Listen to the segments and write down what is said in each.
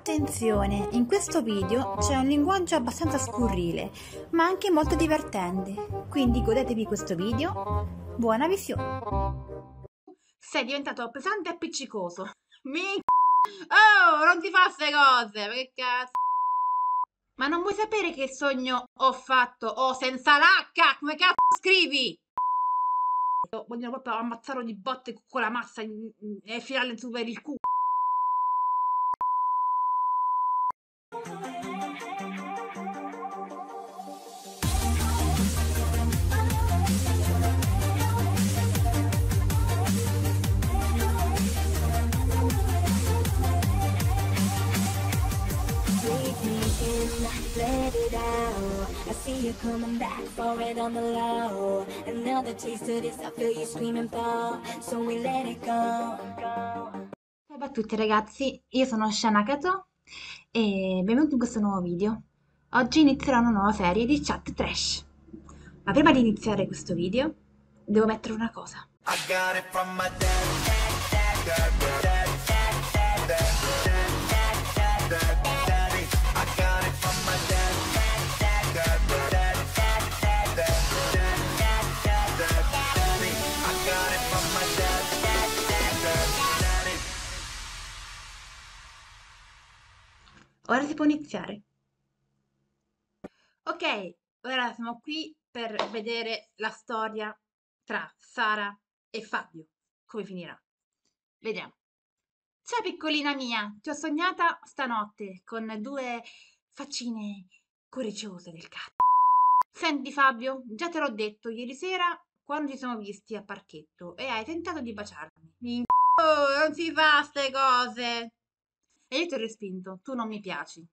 Attenzione, in questo video c'è un linguaggio abbastanza scurrile, ma anche molto divertente, quindi godetevi questo video. Buona visione! Sei diventato pesante e appiccicoso. Mi... Oh, non ti fa queste cose, ma che cazzo... Ma non vuoi sapere che sogno ho fatto? Oh, senza l'acca, come cazzo scrivi? Vogliono proprio ammazzarlo di botte con la massa e filarle su per il culo. in, let it out. I see you coming back for it on the low. Another taste of this, I feel you screaming ball, so we let it go. Salve a tutti ragazzi, io sono Shana Kato e benvenuti in questo nuovo video. Oggi inizierò una nuova serie di chat trash. Ma prima di iniziare questo video, devo mettere una cosa. I got it from my dad. Ora si può iniziare. Ok, ora siamo qui per vedere la storia tra Sara e Fabio. Come finirà? Vediamo. Ciao piccolina mia, ti ho sognata stanotte con due faccine coriciose del cazzo. Senti Fabio, già te l'ho detto ieri sera quando ci siamo visti a parchetto e hai tentato di baciarmi. Oh, non si fa ste cose! E io ti ho respinto, tu non mi piaci.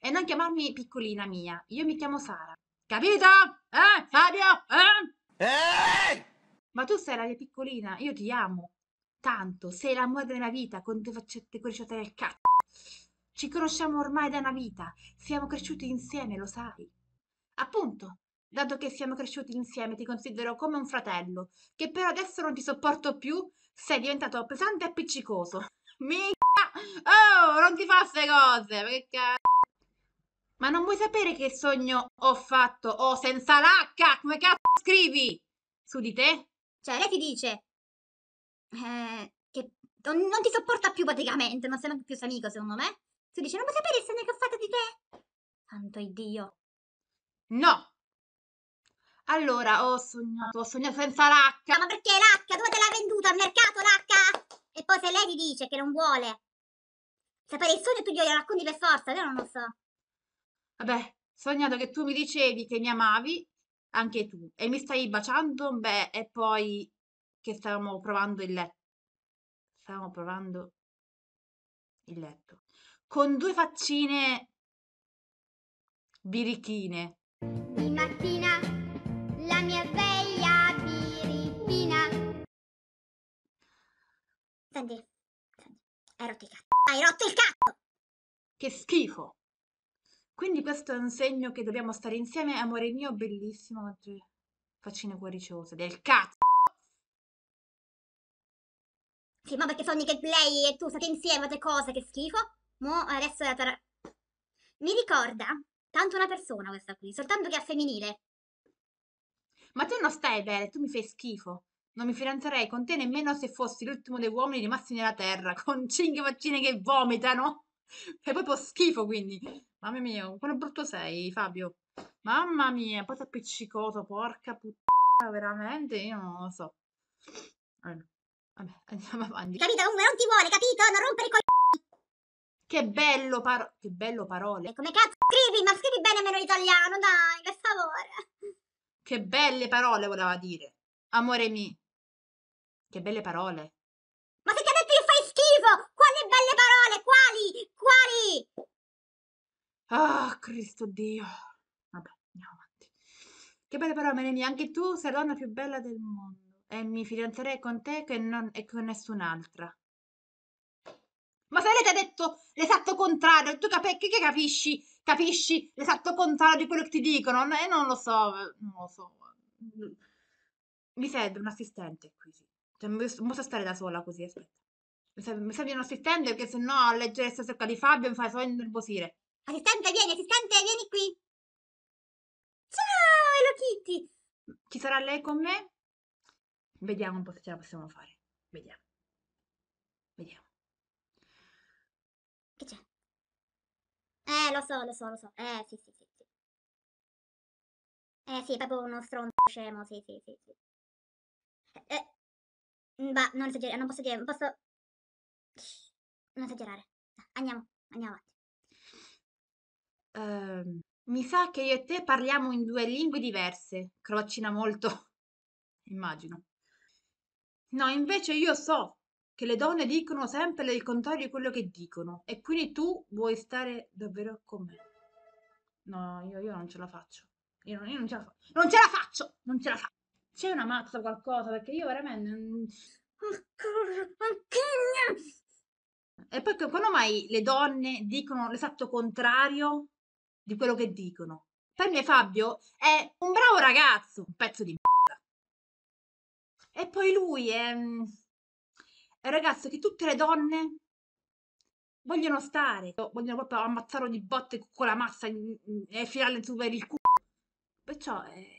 E non chiamarmi piccolina mia, io mi chiamo Sara. Capito? Eh, Fabio? Eh? Ehi! Ma tu sei la mia piccolina, io ti amo. Tanto, sei l'amore della vita con tue faccette coriciate del cazzo. Ci conosciamo ormai da una vita, siamo cresciuti insieme, lo sai. Appunto, dato che siamo cresciuti insieme, ti considero come un fratello, che però adesso non ti sopporto più, sei diventato pesante e appiccicoso. Mica! Oh, non ti fa queste cose! Perché Ma non vuoi sapere che sogno ho fatto? Oh, senza l'H! Come cazzo scrivi? Su di te? Cioè, lei ti dice... Eh, che non, non ti sopporta più praticamente, non sei neanche più suo amico, secondo me. Tu dici, non vuoi sapere il sogno che ho fatto di te? Santo Dio. No! Allora, ho sognato, ho sognato senza l'H. Ma perché l'H? Dove te l'ha venduta al mercato l'H? E poi se lei ti dice che non vuole Sapere il sogno tu glielo racconti per forza, io non lo so. Vabbè, sognato che tu mi dicevi che mi amavi anche tu e mi stai baciando, beh, e poi che stavamo provando il letto. Stavamo provando il letto. Con due faccine birichine. Di mattina la mia sveglia birichina. Senti, senti, erotica. Hai rotto il cazzo! Che schifo! Quindi questo è un segno che dobbiamo stare insieme, amore mio, bellissimo, quante faccine cuoriciose, del cazzo! Sì, ma perché sono che lei e tu state insieme, a altre cose, che schifo. Mo adesso è tra... Mi ricorda tanto una persona questa qui, soltanto che è femminile. Ma tu non stai bene, tu mi fai schifo. Non mi fidanzerei con te nemmeno se fossi l'ultimo dei uomini rimasti nella terra, con cinque vaccine che vomitano. È proprio schifo, quindi. Mamma mia, quello brutto sei, Fabio. Mamma mia, poi ti appiccicoso, porca puttana, veramente, io non lo so. vabbè, andiamo avanti. Capito, comunque non ti vuole, capito? Non rompere i coglioni. Che bello paro... Che bello parole. come cazzo scrivi? Ma scrivi bene meno l'italiano, dai, per favore. Che belle parole voleva dire. Amore mio. Che belle parole. Ma se ti ha detto che fai schifo! Quali belle parole? Quali? Quali? Ah, oh, Cristo Dio. Vabbè, andiamo avanti. Che belle parole, Melanie. Anche tu sei la donna più bella del mondo. E mi fidanzerei con te che non, e con nessun'altra. Ma se lei ti ha detto l'esatto contrario, tu cap- che, capisci? Capisci l'esatto contrario di quello che ti dicono? Eh, non lo so, non lo so. Mi serve un assistente qui, sì. Cioè, non posso stare da sola così, aspetta. Mi serve, mi serve un assistente perché sennò a leggere questa secca di Fabio mi fa solo innervosire. Assistente, vieni, assistente, vieni qui. Ciao, Hello Kitty. Ci sarà lei con me? Vediamo un po' se ce la possiamo fare. Vediamo. Vediamo. Che c'è? Eh, lo so, lo so, lo so. Eh, sì, sì, sì. sì. Eh, sì, proprio uno stronzo scemo, sì, sì, sì. sì. Eh, eh. Beh, non esagerare, non posso dire, non posso... Non esagerare. Andiamo, andiamo avanti. Uh, mi sa che io e te parliamo in due lingue diverse. Crocina molto, immagino. No, invece io so che le donne dicono sempre il contrario di quello che dicono e quindi tu vuoi stare davvero con me. No, io, io non ce la faccio. Io non, io non ce la faccio. Non ce la faccio! Non ce la faccio! c'è una mazza qualcosa perché io veramente e poi quando mai le donne dicono l'esatto contrario di quello che dicono per me Fabio è un bravo ragazzo un pezzo di merda e poi lui è, è un ragazzo che tutte le donne vogliono stare vogliono proprio ammazzarlo di botte con la mazza e filarle su per il culo perciò è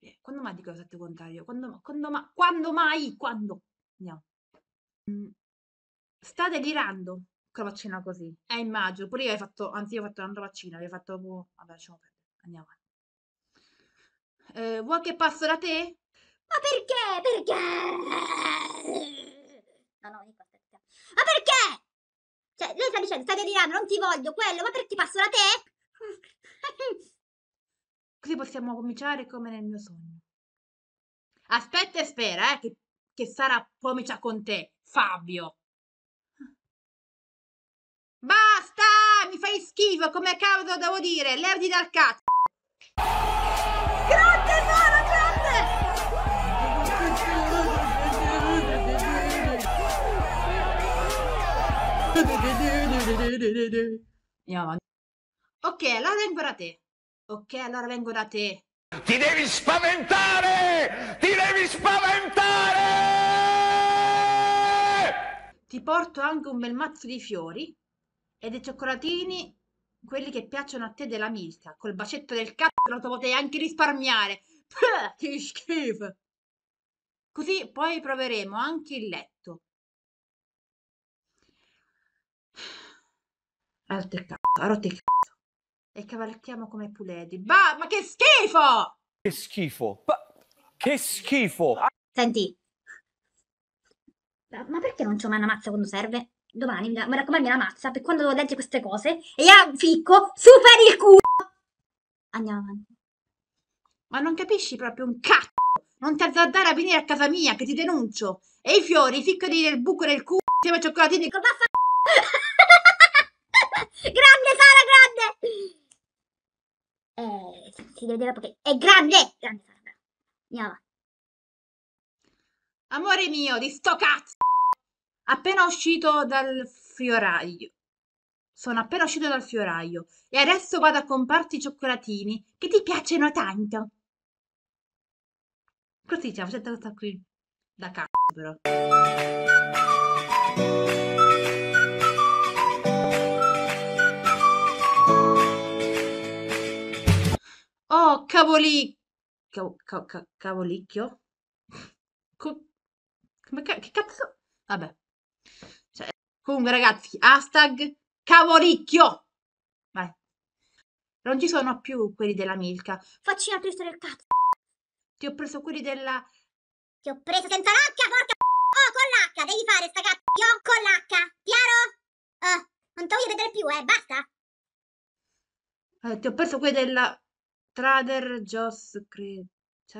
eh, quando mai dico l'esatto contrario? Quando, quando, ma, quando mai? Quando? No. Mm. Sta delirando con la vaccina così. È eh, in maggio. Pure io hai fatto, anzi io ho fatto un'altra vaccina, avevo fatto... Oh, vabbè, lasciamo perdere. Andiamo Eh, vuoi che passo da te? Ma perché? Perché? No, no, dico ecco, aspetta. Ma perché? Cioè, lei sta dicendo, sta delirando, non ti voglio, quello, ma perché passo da te? Così possiamo cominciare come nel mio sogno. Aspetta e spera, eh, che, che Sara comincia con te, Fabio. Basta! Mi fai schifo, come cavolo devo dire? Lerdi dal cazzo! Grande Ok, allora ancora te. Ok, allora vengo da te. Ti devi spaventare! Ti devi spaventare! Ti porto anche un bel mazzo di fiori e dei cioccolatini, quelli che piacciono a te della Milka. Col bacetto del cazzo lo potevi anche risparmiare. Puh, che schifo! Così poi proveremo anche il letto. Altre cazzo, rotte cazzo e cavalchiamo come puledi. Bah, ma che schifo! Che schifo! Bah, che schifo! Senti, ma perché non c'ho mai una mazza quando serve? Domani mi, raccomando mi raccomandi una mazza per quando devo leggere queste cose e io ficco super il culo! Andiamo avanti. Ma non capisci proprio un cazzo! Non ti azzardare a venire a casa mia che ti denuncio! E i fiori, ficcali nel buco del culo insieme ai cioccolatini! Cosa fa? grande Sara, grande! eh, si vedeva perché è grande, grande Andiamo Amore mio, di sto cazzo! Appena uscito dal fioraio. Sono appena uscito dal fioraio e adesso vado a comparti i cioccolatini che ti piacciono tanto. Così c'è cioè, la facetta questa qui. Da cazzo però. Cavoli... cavolicchio? come che cazzo? Vabbè. Cioè, comunque ragazzi, hashtag cavolicchio! Vai. Non ci sono più quelli della Milka. Facci una triste del cazzo. Ti ho preso quelli della... Ti ho preso senza l'H, porca... Oh, con l'H, devi fare sta cazzo con l'H, chiaro? Oh, non te voglio vedere più, eh, basta. Eh, ti ho preso quelli della... Trader Joss Cre... Che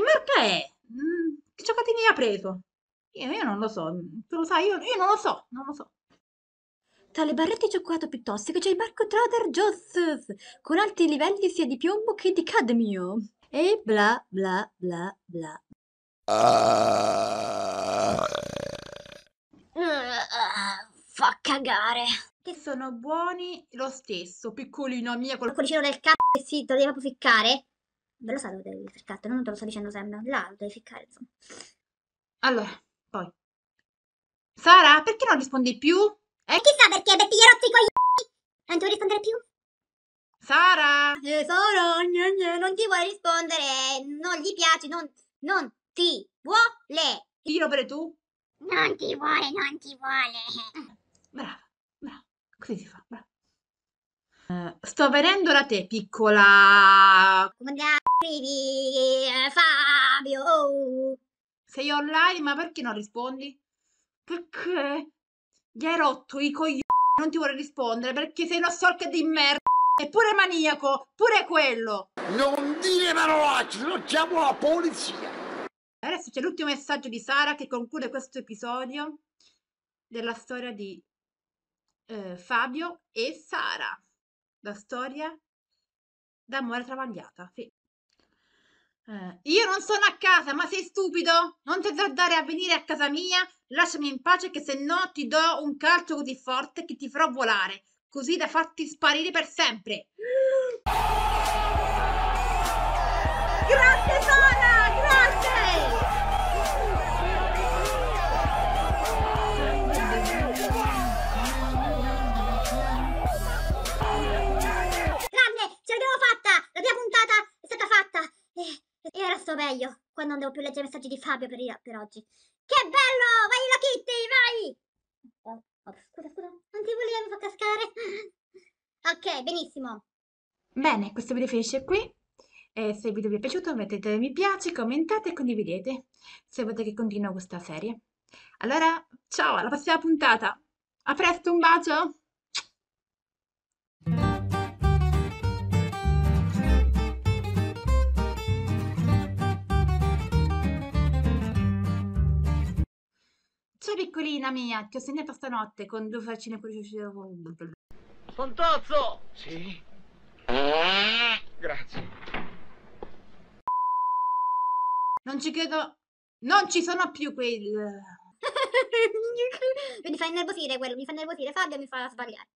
marca è? Mm, che giocattini ha preso? Io, io, non lo so, mm, tu lo sai, io, io, non lo so, non lo so. Tra le barrette di cioccolato più tossiche c'è il marco Trader Joe's, con alti livelli sia di piombo che di cadmio. E bla bla bla bla. Uh, fa cagare che sono buoni lo stesso, piccolino mia, col cuoricino del c***o che si lo devi proprio ficcare. Ve lo sa dove devi ficcare, non te lo sto dicendo sempre, là lo devi ficcare, insomma. Allora, poi. Sara, perché non rispondi più? Eh? chissà perché, perché gli rotti i coglioni! Non ti vuoi rispondere più? Sara! Eh, Sara, gne, gne, non ti vuoi rispondere, non gli piace, non, non ti vuole! Dillo pure tu! Non ti vuole, non ti vuole! Brava! Così si fa. Eh, sto venendo da te, piccola. Come Fabio? Sei online, ma perché non rispondi? Perché gli hai rotto i coglioni, non ti vuole rispondere perché sei una sorta di merda. E pure maniaco, pure quello. Non dire parolacce, non chiamo la polizia. Adesso c'è l'ultimo messaggio di Sara che conclude questo episodio della storia di eh, Fabio e Sara. La storia d'amore travagliata. Sì. Eh, io non sono a casa, ma sei stupido? Non ti tardare a venire a casa mia? Lasciami in pace che se no ti do un calcio così forte che ti farò volare, così da farti sparire per sempre. Grazie Sara! quando non devo più leggere i messaggi di Fabio per, per oggi. Che bello! Vai la Kitty, vai! Oh, oh, scusa, scusa, non ti volevo far cascare. ok, benissimo. Bene, questo video finisce qui. E se il video vi è piaciuto mettete mi piace, commentate e condividete se volete che continuo questa serie. Allora, ciao, alla prossima puntata. A presto, un bacio! Ciao piccolina mia, ti ho segnato stanotte con due faccine curiose. Fantozzo! Sì? Grazie. Non ci credo... Non ci sono più quel... mi fa innervosire quello, mi fa innervosire Fabio mi fa sbagliare.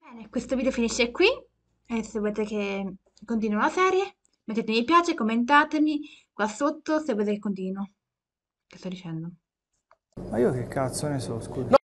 Bene, questo video finisce qui. E se volete che continui la serie, mettete mi piace, commentatemi qua sotto se volete che continuo. Che sto dicendo? Ma io che cazzo ne so, scusa. No.